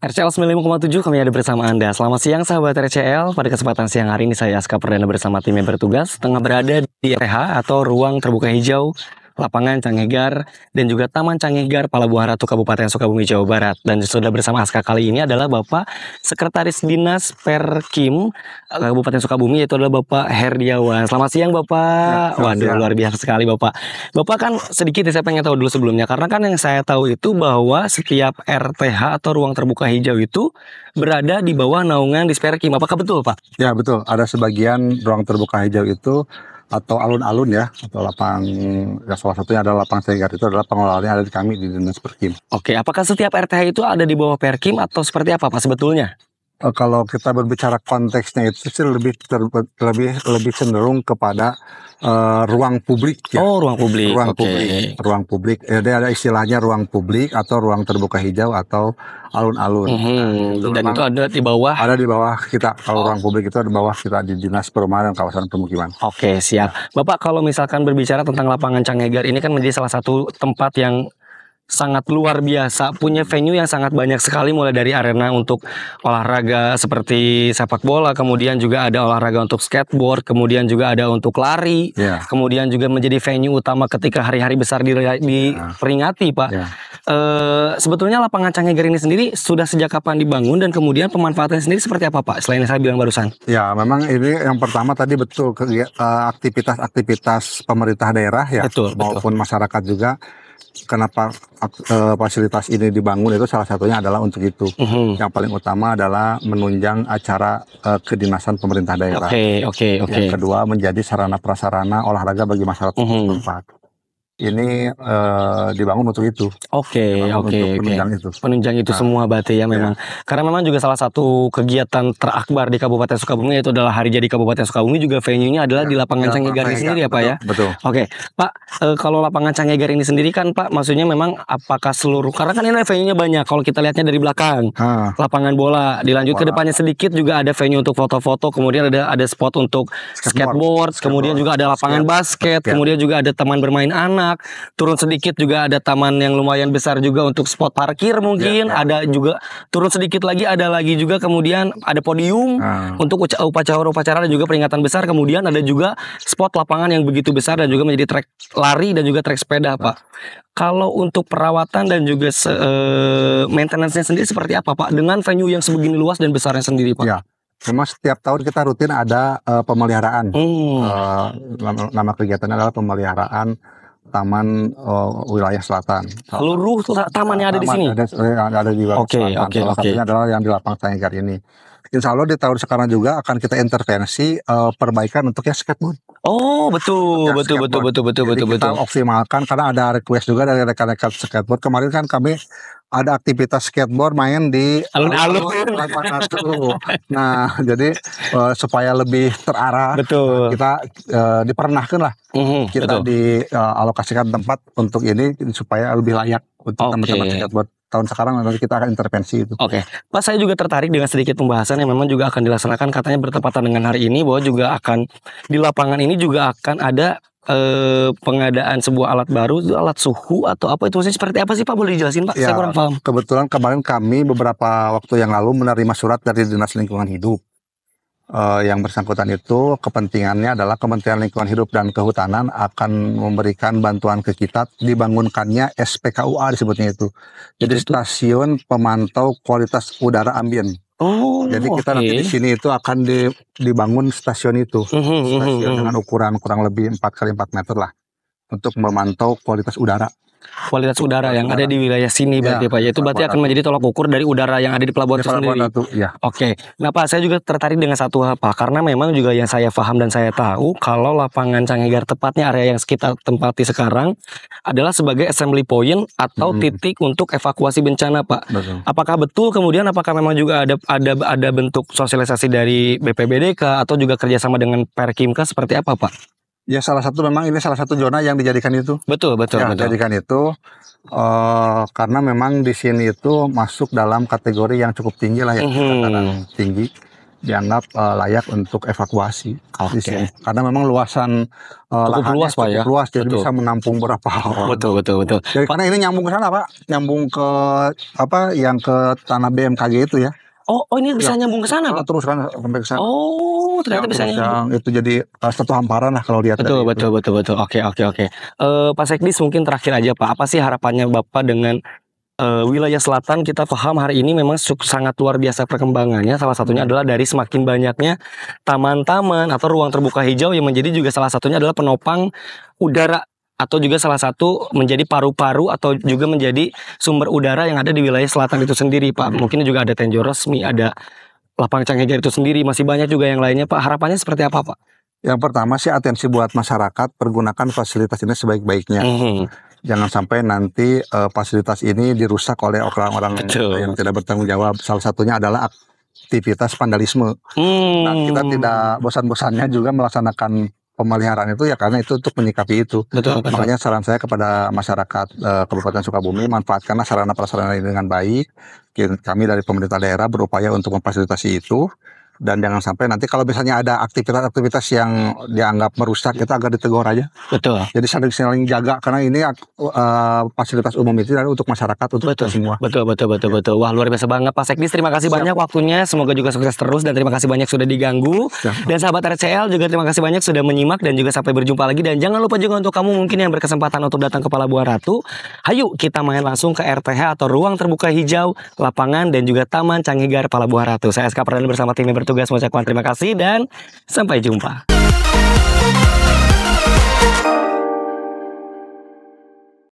RCL 95,7 kami ada bersama Anda. Selamat siang sahabat RCL. Pada kesempatan siang hari ini saya Aska Perdana bersama tim yang bertugas tengah berada di RH atau Ruang Terbuka Hijau lapangan Cangegar dan juga Taman Cangegar Palabuhan Ratu Kabupaten Sukabumi Jawa Barat. Dan sudah bersama Aska kali ini adalah Bapak Sekretaris Dinas Perkim eh, Kabupaten Sukabumi yaitu adalah Bapak Herdiawan. Selamat siang Bapak. Ya, selamat Waduh siang. luar biasa sekali Bapak. Bapak kan sedikit ya, saya pengen tahu dulu sebelumnya karena kan yang saya tahu itu bahwa setiap RTH atau ruang terbuka hijau itu berada di bawah naungan Disperkim. Apakah betul Pak? Ya betul. Ada sebagian ruang terbuka hijau itu atau alun-alun ya atau lapang ya salah satunya adalah lapang segar itu adalah pengelolaannya ada di kami di dinas perkim. Oke, apakah setiap RTH itu ada di bawah perkim atau seperti apa pak sebetulnya? Eh, kalau kita berbicara konteksnya itu sih lebih ter, lebih lebih cenderung kepada uh, ruang publik ya. Oh, ruang publik. Ruang okay. publik. Ruang publik. Jadi eh, ada istilahnya ruang publik atau ruang terbuka hijau atau alun-alun. Mm -hmm. Nah, dan itu ada di bawah. Ada di bawah kita. Kalau oh. ruang publik itu ada di bawah kita di Dinas Perumahan Kawasan pemukiman. Oke, okay, siap. Bapak kalau misalkan berbicara tentang lapangan Canggegar ini kan menjadi salah satu tempat yang sangat luar biasa, punya venue yang sangat banyak sekali mulai dari arena untuk olahraga seperti sepak bola, kemudian juga ada olahraga untuk skateboard, kemudian juga ada untuk lari, yeah. kemudian juga menjadi venue utama ketika hari-hari besar ya. diperingati, yeah. Pak. Yeah. Ya. E, sebetulnya lapangan canggih ini sendiri sudah sejak kapan dibangun dan kemudian pemanfaatannya sendiri seperti apa, Pak? Selain yang saya bilang barusan. Ya, memang ini yang pertama tadi betul eh, aktivitas-aktivitas pemerintah daerah ya betul, maupun betul. masyarakat juga kenapa uh, fasilitas ini dibangun itu salah satunya adalah untuk itu. Uhum. Mm-hmm. Yang paling utama adalah menunjang acara uh, kedinasan pemerintah daerah. Oke, okay, oke, okay, oke. Okay. Yang kedua menjadi sarana prasarana olahraga bagi masyarakat mm-hmm. setempat ini uh, dibangun untuk itu. Oke, oke, oke. Penunjang itu. Penunjang itu nah, semua berarti ya iya. memang. Ya. Karena memang juga salah satu kegiatan terakbar di Kabupaten Sukabumi itu adalah Hari Jadi Kabupaten Sukabumi juga venue-nya adalah ya, di lapangan ya, Cangyegar ini sendiri ya, Pak ya. Betul. Oke, Pak, e, kalau lapangan Cangyegar ini sendiri kan Pak maksudnya memang apakah seluruh karena kan ini venue-nya banyak kalau kita lihatnya dari belakang. Ha. Lapangan bola, dilanjut bola. ke depannya sedikit juga ada venue untuk foto-foto, kemudian ada ada spot untuk skateboard, skateboard kemudian juga ada lapangan skateboard. basket, ya. kemudian juga ada teman bermain anak Turun sedikit juga ada taman yang lumayan besar juga untuk spot parkir mungkin. Ya, ya. Ada juga turun sedikit lagi ada lagi juga kemudian ada podium ah. untuk upacara-upacara dan juga peringatan besar. Kemudian ada juga spot lapangan yang begitu besar dan juga menjadi trek lari dan juga trek sepeda, Pak. Kalau untuk perawatan dan juga se eh, maintenance-nya sendiri seperti apa, Pak? Dengan venue yang sebegini luas dan besarnya sendiri, Pak? Ya. Memang setiap tahun kita rutin ada uh, pemeliharaan. Hmm. Uh, nama, kegiatan adalah pemeliharaan taman uh, wilayah selatan. Seluruh taman yang ada taman di sini. Ada, ada di wilayah oke. selatan. Okay, Salah satunya adalah yang di lapang Sanggar ini. Insya Allah di tahun sekarang juga akan kita intervensi uh, perbaikan untuk yang skateboard. Oh betul, ya, betul, skateboard. betul betul betul Jadi betul betul. Kita optimalkan karena ada request juga dari rekan-rekan skateboard. Kemarin kan kami ada aktivitas skateboard main di eh, alun-alun Nah, jadi uh, supaya lebih terarah, betul. Nah, kita uh, dipernahkan lah. Mm-hmm, kita betul. dialokasikan tempat untuk ini supaya lebih layak untuk okay. teman-teman skateboard tahun sekarang nanti kita akan intervensi itu. Oke, okay. Pak saya juga tertarik dengan sedikit pembahasan yang memang juga akan dilaksanakan katanya bertepatan dengan hari ini bahwa juga akan di lapangan ini juga akan ada eh, pengadaan sebuah alat baru alat suhu atau apa itu maksudnya seperti apa sih Pak boleh dijelasin Pak? Ya, saya kurang paham. Kebetulan kemarin kami beberapa waktu yang lalu menerima surat dari Dinas Lingkungan Hidup uh, yang bersangkutan itu kepentingannya adalah Kementerian Lingkungan Hidup dan Kehutanan akan memberikan bantuan ke kita dibangunkannya SPKUA disebutnya itu. Jadi itu. stasiun pemantau kualitas udara ambien. Oh, jadi kita okay. nanti di sini itu akan di, dibangun stasiun itu, hmm, hmm, hmm, stasiun dengan ukuran kurang lebih 4 kali 4 meter lah untuk memantau kualitas udara kualitas udara yang ada di wilayah sini ya, berarti Pak. Ya, itu berarti akan menjadi tolak ukur dari udara yang ada di pelabuhan, sendiri. ya. Oke. Nah Pak, saya juga tertarik dengan satu hal Pak. Karena memang juga yang saya paham dan saya tahu kalau lapangan Canghegar tepatnya area yang kita tempati sekarang adalah sebagai assembly point atau hmm. titik untuk evakuasi bencana Pak. Betul. Apakah betul kemudian apakah memang juga ada ada ada bentuk sosialisasi dari BPBDK atau juga kerjasama dengan Perkimka seperti apa Pak? Ya salah satu memang ini salah satu zona yang dijadikan itu. Betul betul. Ya, betul. dijadikan itu uh, karena memang di sini itu masuk dalam kategori yang cukup tinggi lah ya mm -hmm. tinggi dianggap uh, layak untuk evakuasi okay. di sini. Karena memang luasan uh, cukup lahannya luas, cukup Pak, ya? luas jadi betul. bisa menampung berapa orang. Betul betul betul. Jadi, Pak. karena ini nyambung ke sana, Pak. Nyambung ke apa yang ke tanah BMKG itu ya. Oh, oh ini iya. bisa ya. nyambung ke sana, ah, Pak. Terus kan sampai ke sana. Oh, ternyata iya, bisa nyambung. Itu jadi uh, satu hamparan lah kalau lihat betul, betul, betul, betul, betul. Oke, oke, oke. Uh, Pak Sekdis mungkin terakhir aja, Pak. Apa sih harapannya Bapak dengan uh, wilayah selatan kita paham hari ini memang sangat luar biasa perkembangannya. Salah satunya adalah dari semakin banyaknya taman-taman atau ruang terbuka hijau yang menjadi juga salah satunya adalah penopang udara atau juga salah satu menjadi paru-paru atau juga menjadi sumber udara yang ada di wilayah selatan itu sendiri Pak. Mungkin juga ada tenjo resmi, ada lapangan canggih itu sendiri, masih banyak juga yang lainnya Pak. Harapannya seperti apa Pak? Yang pertama sih atensi buat masyarakat, pergunakan fasilitas ini sebaik-baiknya. -hmm. Jangan sampai nanti uh, fasilitas ini dirusak oleh orang-orang yang tidak bertanggung jawab. Salah satunya adalah aktivitas vandalisme. Hmm. Nah, kita tidak bosan-bosannya juga melaksanakan pemeliharaan itu ya karena itu untuk menyikapi itu. Betul, betul. Makanya saran saya kepada masyarakat e, Kabupaten Sukabumi manfaatkanlah sarana prasarana ini dengan baik. Kami dari pemerintah daerah berupaya untuk memfasilitasi itu dan jangan sampai nanti kalau misalnya ada aktivitas-aktivitas yang dianggap merusak kita agak ditegur aja. Betul. Jadi saling saling jaga karena ini uh, fasilitas umum itu dan untuk masyarakat untuk betul. semua. Betul betul betul ya. betul. Wah luar biasa banget Pak Sekdis. Terima kasih Siap. banyak waktunya. Semoga juga sukses terus dan terima kasih banyak sudah diganggu. Siap. Dan sahabat RCL juga terima kasih banyak sudah menyimak dan juga sampai berjumpa lagi dan jangan lupa juga untuk kamu mungkin yang berkesempatan untuk datang ke Palabuhan Ratu, hayu kita main langsung ke RTH atau ruang terbuka hijau, lapangan dan juga Taman Gar Palabuhan Ratu. Saya SK Perdana bersama tim bertugas tugas mengucapkan terima kasih dan sampai jumpa.